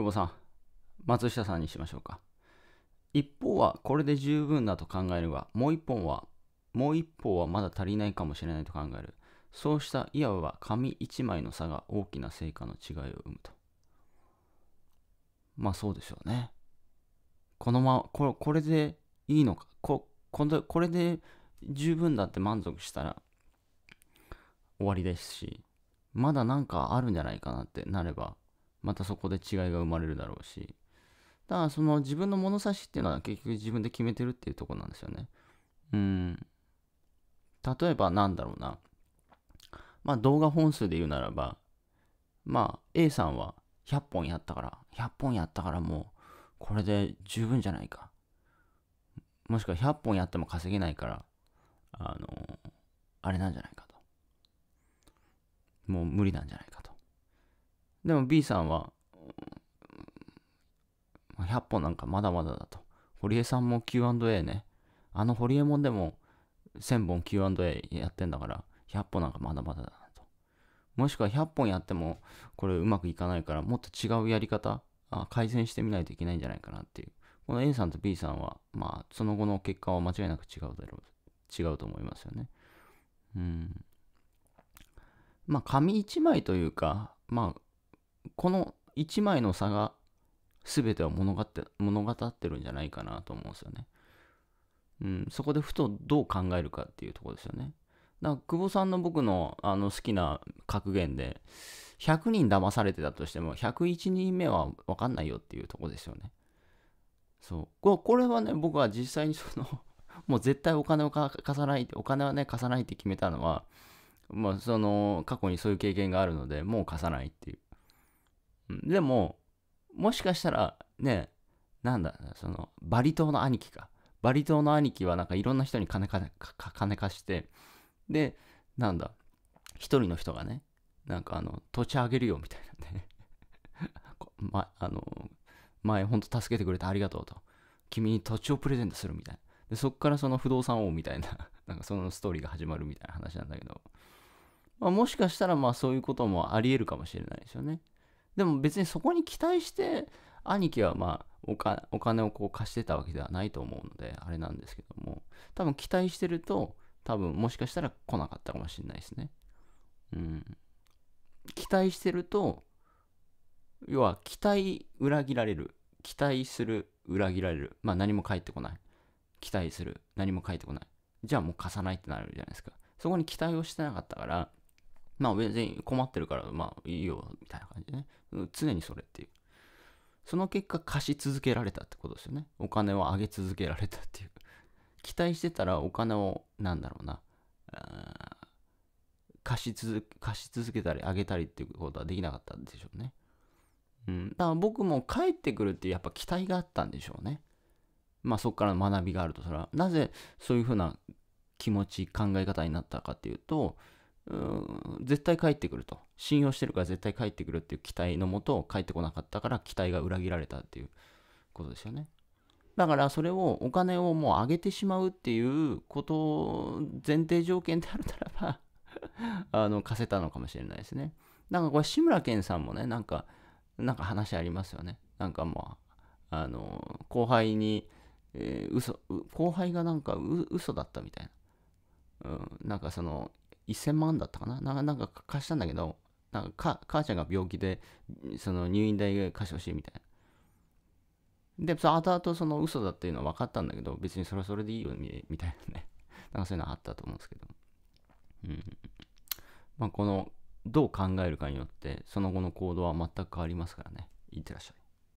久保さん、松下さんにしましょうか。一方はこれで十分だと考えるが、もう一本は、もう一方はまだ足りないかもしれないと考える。そうしたいわば紙一枚の差が大きな成果の違いを生むと。まあそうでしょうね。このまま、これこれでいいのか。ここのこれで十分だって満足したら終わりですし、まだなんかあるんじゃないかなってなれば、またそこで違いが生まれるだろうし、だからその自分の物差しっていうのは結局自分で決めてるっていうとこなんですよね。うん。例えばなんだろうな。まあ動画本数で言うならば、まあ A さんは100本やったから、100本やったからもうこれで十分じゃないか。もしくは100本やっても稼げないから、あの、あれなんじゃないかと。もう無理なんじゃないか。でも B さんは、100本なんかまだまだだと。堀江さんも Q&A ね。あの堀江もでも1000本 Q&A やってんだから、100本なんかまだまだだと。もしくは100本やってもこれうまくいかないから、もっと違うやり方、あ改善してみないといけないんじゃないかなっていう。この A さんと B さんは、まあ、その後の結果は間違いなく違うだろう、違うと思いますよね。うん。まあ、紙1枚というか、まあ、この1枚の差が全ては物語って物語ってるんじゃないかなと思うんですよね。うん、そこでふとどう考えるかっていうとこですよね。だから久保さんの僕のあの好きな格言で100人騙されてたとしても101人目は分かんないよっていうとこですよね。そうこれはね僕は実際にその もう絶対お金を貸さないお金はね貸さないって決めたのはまあその過去にそういう経験があるのでもう貸さないっていうでも、もしかしたら、ね、なんだ、その、バリ島の兄貴か。バリ島の兄貴はなんかいろんな人に金か金貸して、で、なんだ、一人の人がね、なんかあの、土地あげるよみたいなね。ま、あの、前ほんと助けてくれてありがとうと。君に土地をプレゼントするみたいな。で、そっからその不動産王みたいな、なんかそのストーリーが始まるみたいな話なんだけど、まあ、もしかしたらまあそういうこともあり得るかもしれないですよね。でも別にそこに期待して兄貴はまあお金をこう貸してたわけではないと思うのであれなんですけども多分期待してると多分もしかしたら来なかったかもしれないですねうん期待してると要は期待裏切られる期待する裏切られるまあ何も返ってこない期待する何も返ってこないじゃあもう貸さないってなるじゃないですかそこに期待をしてなかったからまあ全然困ってるから、まあいいよ、みたいな感じでね。常にそれっていう。その結果貸し続けられたってことですよね。お金を上げ続けられたっていう。期待してたらお金を、なんだろうな、貸し続貸し続けたり上げたりっていうことはできなかったんでしょうね。うん。だから僕も帰ってくるってやっぱ期待があったんでしょうね。まあそこからの学びがあるとそれは、なぜそういうふうな気持ち、考え方になったかっていうと、うん絶対帰ってくると信用してるから絶対帰ってくるっていう期待のもと帰ってこなかったから期待が裏切られたっていうことですよねだからそれをお金をもう上げてしまうっていうこと前提条件であるならば あの貸せたのかもしれないですねなんかこれ志村けんさんもねなんかなんか話ありますよねなんかもうあの後輩に、えー、嘘後輩がなんかう嘘だったみたいな、うん、なんかその1000万だったかななんか貸したんだけど、なんか母ちゃんが病気で、その入院代貸してほしいみたいな。で、そ後々その嘘だっていうのは分かったんだけど、別にそれはそれでいいよみたいなね。なんかそういうのあったと思うんですけど。うん。まあ、この、どう考えるかによって、その後の行動は全く変わりますからね。いってらっしゃい。